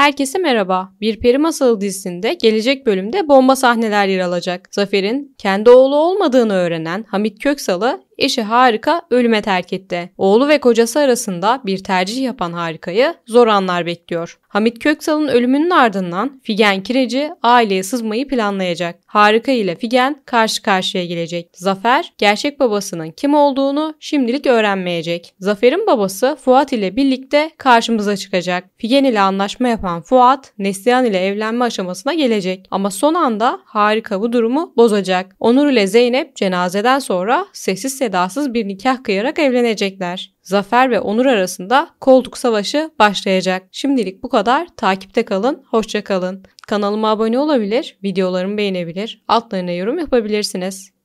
Herkese merhaba. Bir Peri Masalı dizisinde gelecek bölümde bomba sahneler yer alacak. Zafer'in kendi oğlu olmadığını öğrenen Hamit Köksal'ı eşi Harika ölüme terk etti. Oğlu ve kocası arasında bir tercih yapan Harika'yı zor anlar bekliyor. Hamit Köksal'ın ölümünün ardından Figen Kireci aileye sızmayı planlayacak. Harika ile Figen karşı karşıya gelecek. Zafer gerçek babasının kim olduğunu şimdilik öğrenmeyecek. Zafer'in babası Fuat ile birlikte karşımıza çıkacak. Figen ile anlaşma yapan Fuat Neslihan ile evlenme aşamasına gelecek. Ama son anda Harika bu durumu bozacak. Onur ile Zeynep cenazeden sonra sessiz sedasız edasız bir nikah kıyarak evlenecekler. Zafer ve Onur arasında koltuk savaşı başlayacak. Şimdilik bu kadar. Takipte kalın, hoşça kalın. Kanalıma abone olabilir, videolarımı beğenebilir, altlarına yorum yapabilirsiniz.